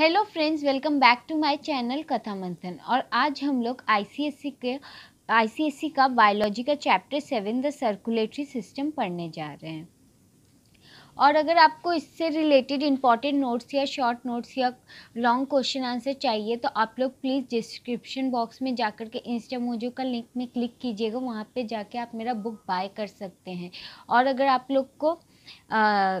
Hello friends welcome back to my channel Katha Manthan और आज हम लोग आईसीएससी के आईसीएससी का बायोलॉजी का chapter seven the circulatory system पढ़ने जा रहे हैं और अगर आपको इससे रिलेटेड इंपॉर्टेंट नोट्स या शॉर्ट नोट्स या लॉन्ग क्वेश्चन आंसर चाहिए तो आप लोग प्लीज़ डिस्क्रिप्शन बॉक्स में जाकर के इंस्टा मोजो का लिंक में क्लिक कीजिएगा वहाँ पे जाके आप मेरा बुक बाय कर सकते हैं और अगर आप लोग को आ,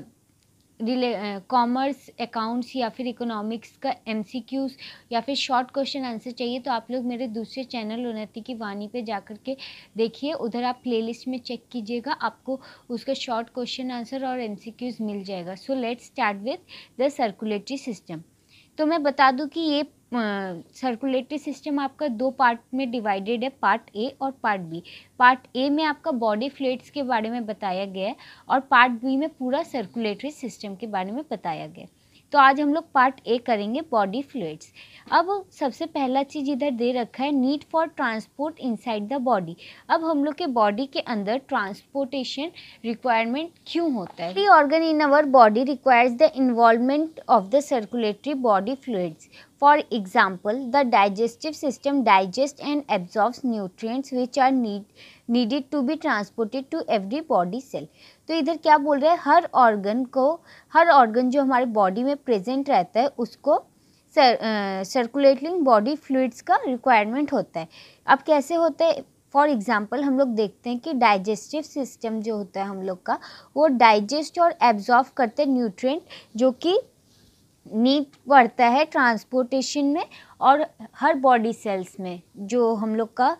रिले कॉमर्स अकाउंट्स या फिर इकोनॉमिक्स का एमसीक्यूज या फिर शॉर्ट क्वेश्चन आंसर चाहिए तो आप लोग मेरे दूसरे चैनल उन्नति की वाणी पे जा कर के देखिए उधर आप प्लेलिस्ट में चेक कीजिएगा आपको उसका शॉर्ट क्वेश्चन आंसर और एमसीक्यूज मिल जाएगा so let's start with the circulatory system तो मैं बता दूं कि ये सर्कुलेटरी uh, सिस्टम आपका दो पार्ट में डिवाइडेड है पार्ट ए और पार्ट बी पार्ट ए में आपका बॉडी फ्लूड्स के बारे में बताया गया है और पार्ट बी में पूरा सर्कुलेटरी सिस्टम के बारे में बताया गया है तो आज हम लोग पार्ट ए करेंगे बॉडी फ्लूड्स अब सबसे पहला चीज़ इधर दे रखा है need for transport inside the body अब हम लोग के बॉडी के अंदर ट्रांसपोर्टेशन रिक्वायरमेंट क्यों होता है organ in our body requires the involvement of the circulatory body fluids For example, the digestive system digests and absorbs nutrients which are need, needed to be transported to every body cell. तो इधर क्या बोल रहे हैं हर organ को हर organ जो हमारे body में present रहता है उसको सर्कुलेटिंग बॉडी फ्लूड्स का रिक्वायरमेंट होता है अब कैसे होता है फॉर एग्ज़ाम्पल हम लोग देखते हैं कि डाइजेस्टिव सिस्टम जो होता है हम लोग का वो डाइजेस्ट और एब्जॉर्व करते हैं न्यूट्रिएंट जो कि नीड पड़ता है ट्रांसपोर्टेशन में और हर बॉडी सेल्स में जो हम लोग का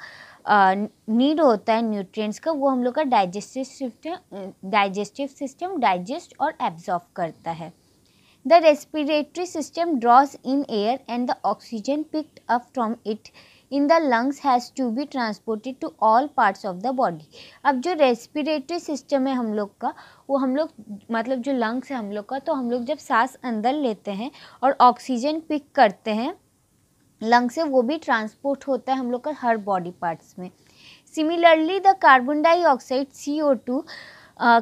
नीड होता है न्यूट्रिएंट्स का वो हम लोग का digestive system digestive system digest और एब्जॉर्ब करता है the respiratory system draws in air and the oxygen picked up from it in the lungs has to be transported to all parts of the body अब जो respiratory system है हम लोग का वो हम लोग मतलब जो लंग्स है हम लोग का तो हम लोग जब सांस अंदर लेते हैं और ऑक्सीजन पिक करते हैं लंग से वो भी ट्रांसपोर्ट होता है हम लोग का हर बॉडी पार्ट्स में similarly the carbon dioxide C O two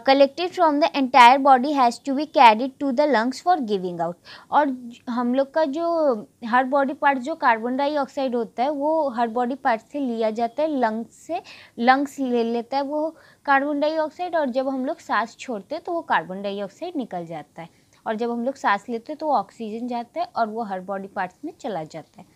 collected from the entire body has to be carried to the lungs for giving out और हम लोग का जो हर बॉडी पार्ट जो कार्बन डाइऑक्साइड होता है वो हर बॉडी पार्ट से लिया जाता है लंग्स से लंग्स ले लेता है वो कार्बन डाइऑक्साइड और जब हम लोग सांस छोड़ते हैं तो वो कार्बन डाइऑक्साइड निकल जाता है और जब हम लोग सांस लेते हैं तो ऑक्सीजन जाता है और वो हर बॉडी पार्ट्स में चला जाता है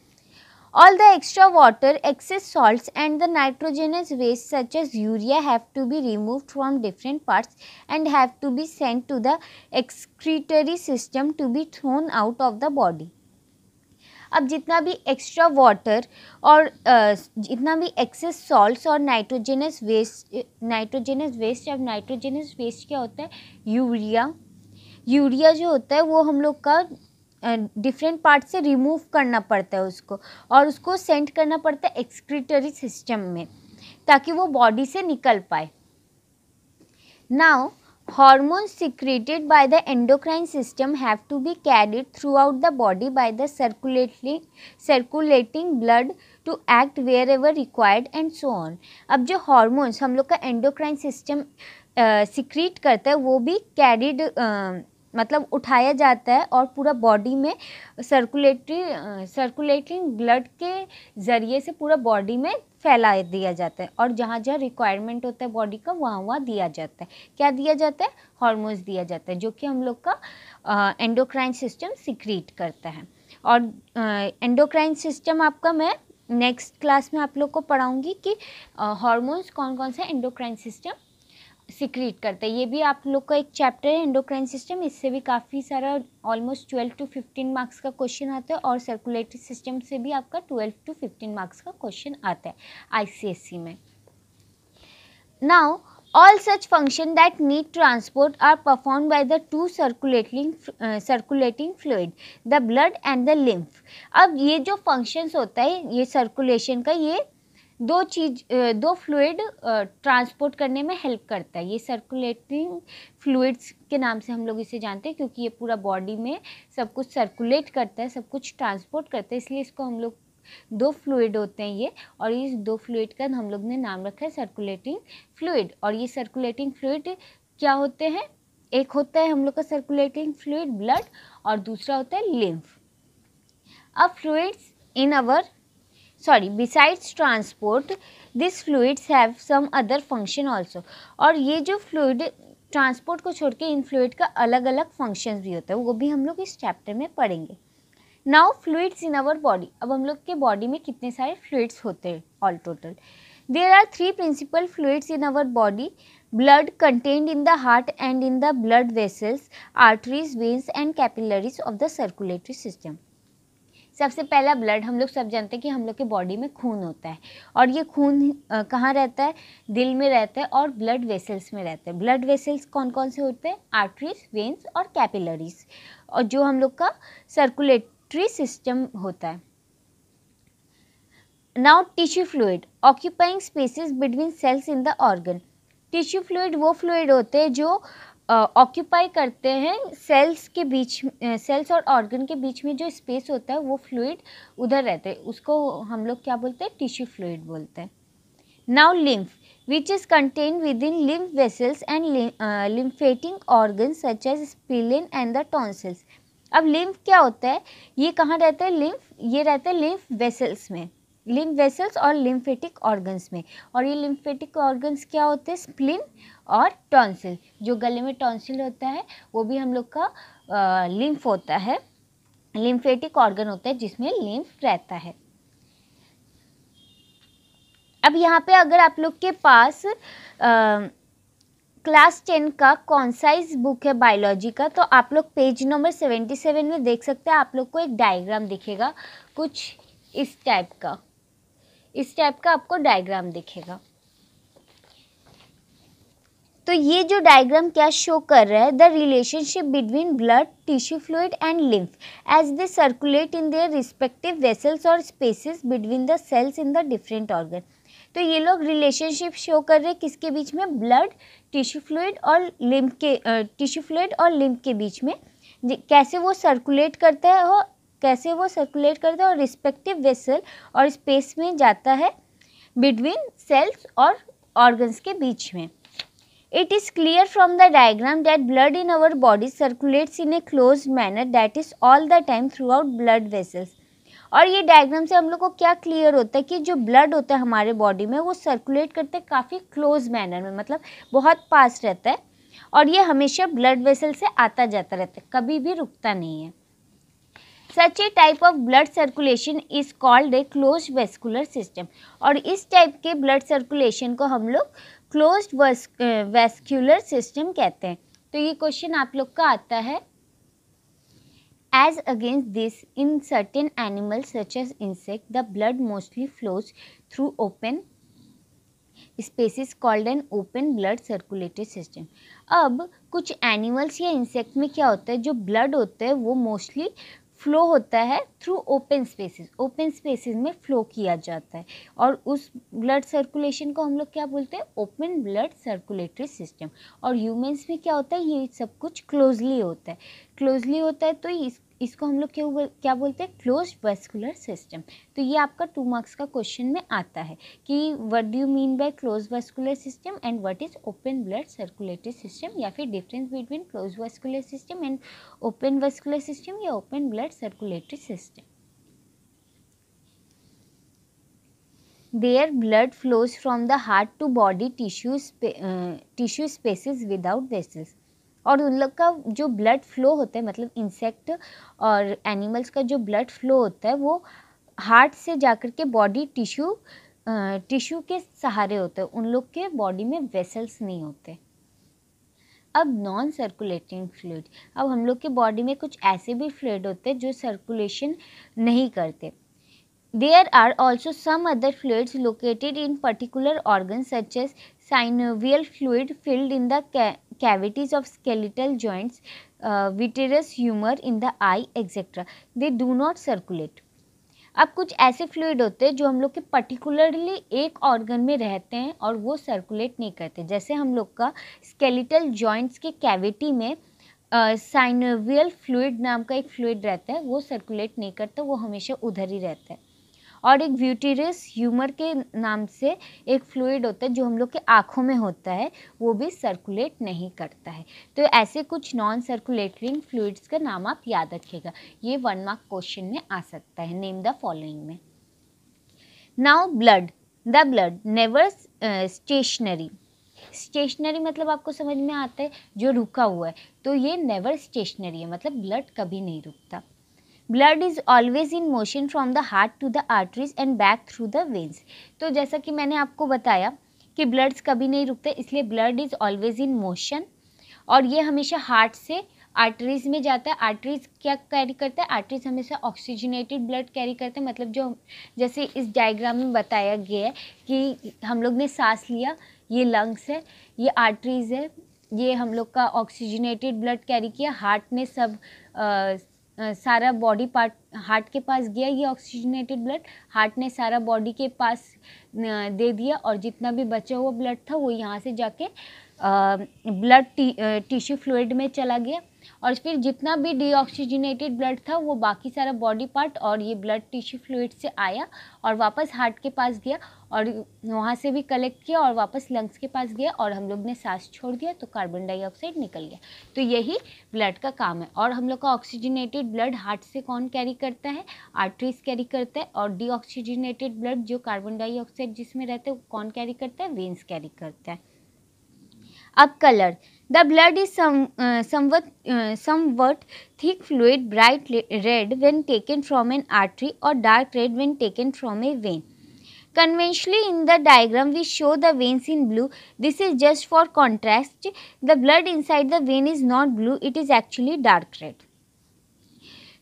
All the extra water, excess salts and the nitrogenous waste such as urea have to be removed from different parts and have to be sent to the excretory system to be thrown out of the body. अब जितना भी extra water और जितना भी excess salts और nitrogenous waste nitrogenous waste अब nitrogenous waste क्या होता है यूरिया यूरिया जो होता है वो हम लोग का डिफरेंट पार्ट से रिमूव करना पड़ता है उसको और उसको सेंड करना पड़ता है एक्सक्रीटरी सिस्टम में ताकि वो बॉडी से निकल पाए now hormones secreted by the endocrine system have to be carried throughout the body by the circulatory circulating blood to act wherever required and so on अब जो hormones हम लोग का एंडोक्राइन सिस्टम सिक्रीट करता है वो भी carried मतलब उठाया जाता है और पूरा बॉडी में सर्कुलेटरी सर्कुलेटिंग ब्लड के ज़रिए से पूरा बॉडी में फैला दिया जाता है और जहाँ जहाँ रिक्वायरमेंट होता है बॉडी का वहाँ वहाँ दिया जाता है क्या दिया जाता है हॉर्मोन्स दिया जाता है जो कि हम लोग का एंडोक्राइन सिस्टम सिक्रीट करता है और एंडोक्राइन सिस्टम आपका मैं नेक्स्ट क्लास में आप लोग को पढ़ाऊँगी कि हॉर्मोन्स कौन कौन सा एंडोक्राइन सिस्टम सिक्रीट करता है ये भी आप लोग का एक चैप्टर है एंडोक्राइन सिस्टम इससे भी काफ़ी सारा almost twelve to fifteen marks का क्वेश्चन आता है और सर्कुलेटरी सिस्टम से भी आपका ट्वेल्व टू फिफ्टीन मार्क्स का क्वेश्चन आता है आईसीएससी में now all such function that need transport are perform by the two circulating circulating fluid the blood and the lymph अब ये जो फंक्शंस होता है ये सर्कुलेशन का ये दो चीज दो फ्लूड ट्रांसपोर्ट करने में हेल्प करता है ये सर्कुलेटिंग फ्लूड्स के नाम से हम लोग इसे जानते हैं क्योंकि ये पूरा बॉडी में सब कुछ सर्कुलेट करता है सब कुछ ट्रांसपोर्ट करता है इसलिए इसको हम लोग दो फ्लूड होते हैं ये और इस दो फ्लूड का हम लोग ने नाम रखा है सर्कुलेटिंग फ्लूड और ये सर्कुलेटिंग फ्लूड क्या होते हैं एक होता है हम लोग का सर्कुलेटिंग फ्लूड ब्लड और दूसरा होता है लिम्फ अब fluids in our sorry besides transport this fluids have some other function also और ये जो फ्लूड ट्रांसपोर्ट को छोड़ के इन फ्लूड का अलग अलग फंक्शन भी होता है वो भी हम लोग इस चैप्टर में पढ़ेंगे now fluids in our body अब हम लोग के बॉडी में कितने सारे फ्लूइड्स होते हैं all total there are three principal fluids in our body blood contained in the heart and in the blood vessels arteries veins and capillaries of the circulatory system सबसे पहला ब्लड हम लोग सब जानते हैं कि हम लोग के बॉडी में खून होता है और ये खून कहाँ रहता है दिल में रहता है और ब्लड वेसल्स में रहता है ब्लड वेसल्स कौन कौन से होते हैं आर्टरीज वेंस और कैपिलरीज और जो हम लोग का सर्कुलेटरी सिस्टम होता है now tissue fluid occupying spaces between cells in the organ tissue fluid वो फ्लूड होते हैं जो ऑक्यूपाई करते हैं सेल्स के बीच सेल्स और ऑर्गन के बीच में जो स्पेस होता है वो फ्लूड उधर रहते हैं उसको हम लोग क्या बोलते हैं टिश्यू फ्लूड बोलते हैं now lymph which is contain within lymph vessels and lymphatic organ such as spleen and the tonsils अब लिम्फ क्या होता है ये कहाँ रहता है लिम्फ ये रहता है लिम्फ वेसल्स में लिम्फ वेसल्स और लिम्फेटिक ऑर्गन्स में और ये लिम्फेटिक ऑर्गन्स क्या होते हैं स्प्लिन और टॉन्सिल जो गले में टॉन्सिल होता है वो भी हम लोग का लिम्फ होता है लिम्फेटिक ऑर्गन होता है जिसमें लिम्फ रहता है अब यहाँ पे अगर आप लोग के पास आ, क्लास टेन का कौन साइज बुक है बायोलॉजी का तो आप लोग पेज नंबर सेवेंटी सेवन में देख सकते हैं आप लोग को एक डायग्राम दिखेगा कुछ इस टाइप का इस टाइप का आपको डायग्राम दिखेगा तो ये जो डायग्राम क्या शो कर रहा है the relationship between blood tissue fluid and lymph as they circulate in their respective vessels और spaces between the cells in the different organ तो ये लोग रिलेशनशिप शो कर रहे हैं किसके बीच में ब्लड टिश्यू फ्लूड और लिम्फ के टिश्यू फ्लूड और लिम्फ के बीच में कैसे वो सर्कुलेट करता है और कैसे वो सर्कुलेट करता है और रिस्पेक्टिव वेसल और स्पेस में जाता है बिटवीन सेल्स और ऑर्गन्स के बीच में it is clear from the diagram that blood in our body circulates in a close manner that is all the time throughout blood vessels और ये डायग्राम से हम लोग को क्या क्लियर होता है कि जो ब्लड होता है हमारे बॉडी में वो सर्कुलेट करते हैं काफ़ी क्लोज मैनर में मतलब बहुत पास रहता है और ये हमेशा ब्लड वेसल से आता जाता रहता है कभी भी रुकता नहीं है such a type of blood circulation is called a close vascular system और इस टाइप के ब्लड सर्कुलेशन को हम लोग क्लोज वेस्कुलर सिस्टम कहते हैं तो ये क्वेश्चन आप लोग का आता है as against this in certain animal such as insect the blood mostly flows through open spaces called an open blood circulatory system अब कुछ एनिमल्स या इंसेक्ट में क्या होता है जो ब्लड होता है वो मोस्टली फ्लो होता है through open spaces open spaces में फ्लो किया जाता है और उस ब्लड सर्कुलेशन को हम लोग क्या बोलते हैं ओपन ब्लड सर्कुलेटरी सिस्टम और ह्यूमेंस में क्या होता है ये सब कुछ क्लोजली होता है क्लोजली होता है तो इस इसको हम लोग क्यों बोल क्या बोलते हैं क्लोज वेस्कुलर सिस्टम तो ये आपका टू मार्क्स का क्वेश्चन में आता है कि what do mean by close vascular system and what is open blood circulatory system या फिर difference between close vascular system and open vascular system या open blood circulatory system there blood flows from the heart to body tissue, tissue spaces without vessels और उन लोग का जो blood flow होता है मतलब इंसेक्ट और एनिमल्स का जो ब्लड फ्लो होता है वो हार्ट से जाकर के बॉडी टिश्यू टिश्यू के सहारे होते हैं उन लोग के बॉडी में वेसल्स नहीं होते अब नॉन सर्कुलेटिंग फ्लूड अब हम लोग के बॉडी में कुछ ऐसे भी फ्लूड होते हैं जो सर्कुलेशन नहीं करते there are also some other fluids located in particular organ such synovial fluid fluid in the the cavities of skeletal joints, uh, vitreous humor in the eye etc. They do not circulate. अब कुछ ऐसे fluid होते हैं जो हम लोग के particularly एक ऑर्गन में रहते हैं और वो सर्कुलेट नहीं करते जैसे हम लोग का स्केलेटल जॉइंट्स के कैविटी में साइनोवियल uh, फ्लूड नाम का एक फ्लूड रहता है वो सर्कुलेट नहीं करता वो हमेशा उधर ही रहता है और एक ब्यूटीरियस ह्यूमर के नाम से एक फ्लूड होता है जो हम लोग के आँखों में होता है वो भी सर्कुलेट नहीं करता है तो ऐसे कुछ नॉन सर्कुलेटरिंग फ्लूड्स का नाम आप याद रखिएगा ये वन मार्क क्वेश्चन में आ सकता है नेम द फॉलोइंग में now blood the blood never stationary stationary मतलब आपको समझ में आता है जो रुका हुआ है तो ये नेवर स्टेशनरी है मतलब ब्लड कभी नहीं रुकता blood is always in motion from the heart to the arteries and back through the veins तो जैसा कि मैंने आपको बताया कि ब्लड्स कभी नहीं रुकते इसलिए blood is always in motion और ये हमेशा हार्ट से आर्टरीज में जाता है आर्टरीज क्या कैरी करता है आर्टरीज हमेशा ऑक्सीजनेटेड ब्लड कैरी करते हैं मतलब जो जैसे इस डायग्राम में बताया गया है कि हम लोग ने सांस लिया ये लंग्स है ये आर्टरीज है ये हम लोग का ऑक्सीजनेटेड ब्लड कैरी किया हार्ट ने सब सारा बॉडी पार्ट हार्ट के पास गया ये ऑक्सीजनेटेड ब्लड हार्ट ने सारा बॉडी के पास दे दिया और जितना भी बचा हुआ ब्लड था वो यहाँ से जाके ब्लड टिश्यू फ्लूड में चला गया और फिर जितना भी डीऑक्सीजनेटेड ब्लड था वो बाकी सारा बॉडी पार्ट और ये ब्लड टिश्यू फ्लूड से आया और वापस हार्ट के पास गया और वहाँ से भी कलेक्ट किया और वापस लंग्स के पास गया और हम लोग ने सांस छोड़ दिया तो कार्बन डाइऑक्साइड निकल गया तो यही ब्लड का काम है और हम लोग का ऑक्सीजनेटेड ब्लड हार्ट से कौन कैरी करता है आर्टरीज कैरी करता है और डीऑक्सीजनेटेड ब्लड जो कार्बन डाइऑक्साइड जिसमें रहता है वो कौन कैरी करता है वेंस कैरी करता है Up color. The blood is some, uh, somewhat, uh, somewhat thick fluid bright red when taken from an artery or dark red when taken from a vein. Conventionally in the diagram we show the veins in blue. This is just for contrast. The blood inside the vein is not blue, it is actually dark red.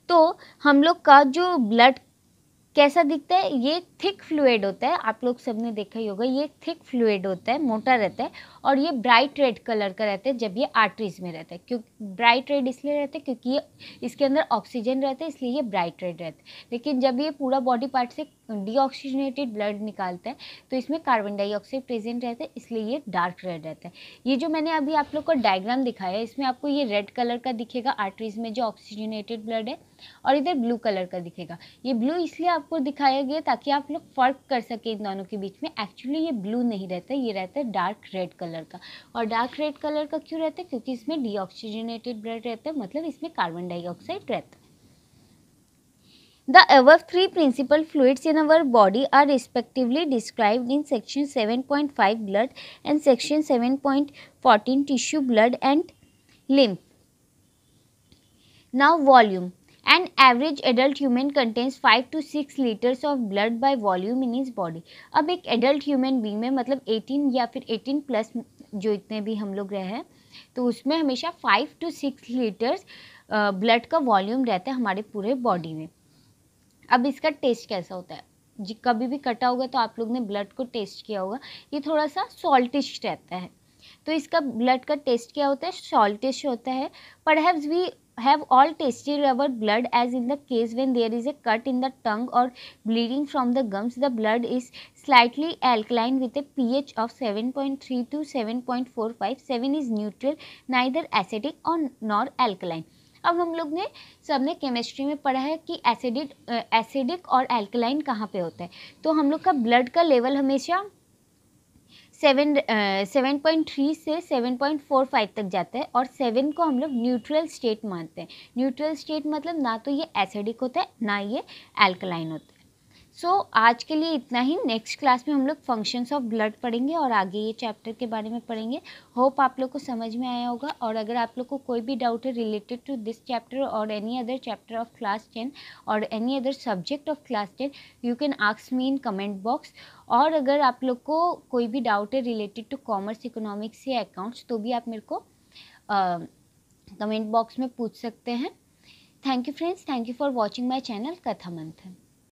तो हम लोग का जो blood कैसा दिखता है ये thick fluid होता है आप लोग सबने देखा ही होगा ये थिक फ्लूड होता है मोटा रहता है और ये ब्राइट रेड कलर का रहता है जब ये आर्टरीज में रहता है क्योंकि ब्राइट रेड इसलिए रहता है क्योंकि ये इसके अंदर ऑक्सीजन रहता है इसलिए ये ब्राइट रेड रहता है लेकिन जब ये पूरा बॉडी पार्ट से डीऑक्सीजनेटेड ब्लड निकालता है तो इसमें कार्बन डाइऑक्साइड प्रेजेंट रहता है इसलिए ये डार्क रेड रहता है ये जो मैंने अभी आप लोग को डायग्राम दिखाया है इसमें आपको ये रेड कलर का दिखेगा आर्टरीज में जो ऑक्सीजनेटेड ब्लड है और इधर ब्लू कलर का दिखेगा ये ब्लू इसलिए आपको दिखाया गया ताकि आप लोग फ़र्क कर सकें इन दोनों के बीच में एक्चुअली ये ब्लू नहीं रहता ये रहता है डार्क रेड कलर का और डार्क रेड कलर का क्यों रहता है क्योंकि इसमें डीऑक्सीजनेटेड ब्लड रहता है मतलब इसमें कार्बन डाइऑक्साइड रहता है The above three principal fluids in our body are respectively described in section 7.5 blood and section 7.14 tissue blood and lymph. Now volume. An average adult human contains 5 to 6 liters of blood by volume in his body. अब एक adult human being में मतलब 18 या फिर 18 plus जो इतने भी हम लोग रहे हैं तो उसमें हमेशा 5 टू 6 लीटर्स ब्लड का वॉल्यूम रहता है हमारे पूरे बॉडी में अब इसका टेस्ट कैसा होता है जी कभी भी कटा होगा तो आप लोग ने ब्लड को टेस्ट किया होगा ये थोड़ा सा सॉल्टिश रहता है तो इसका ब्लड का टेस्ट क्या होता है सॉल्टिश होता है पर haves we have all tasted our blood as in the case when there is a cut in the tongue और bleeding from the gums the blood is slightly alkaline with a P H of seven point three to seven point four five seven is neutral neither acidic और nor alkaline अब हम लोग ने सब ने chemistry में पढ़ा है कि एसिडिक एसिडिक और एल्कलाइन कहाँ पे होता है तो हम लोग का ब्लड का लेवल हमेशा सेवन सेवन पॉइंट थ्री से सेवन पॉइंट फोर फाइव तक जाता है और सेवन को हम लोग न्यूट्रल स्टेट मानते हैं न्यूट्रल स्टेट मतलब ना तो ये एसिडिक होता है ना ये एल्कलाइन होता है सो so, आज के लिए इतना ही नेक्स्ट क्लास में हम लोग फंक्शंस ऑफ ब्लड पढ़ेंगे और आगे ये चैप्टर के बारे में पढ़ेंगे होप आप लोग को समझ में आया होगा और अगर आप लोग को कोई भी डाउट है रिलेटेड टू दिस चैप्टर और any other chapter of class ten और any other subject of class ten you can आक्स मी इन कमेंट बॉक्स और अगर आप लोग को कोई भी डाउट है रिलेटेड टू कॉमर्स इकोनॉमिक्स या अकाउंट्स तो भी आप मेरे को कमेंट uh, बॉक्स में पूछ सकते हैं thank you friends thank you for watching my channel Katha मंथन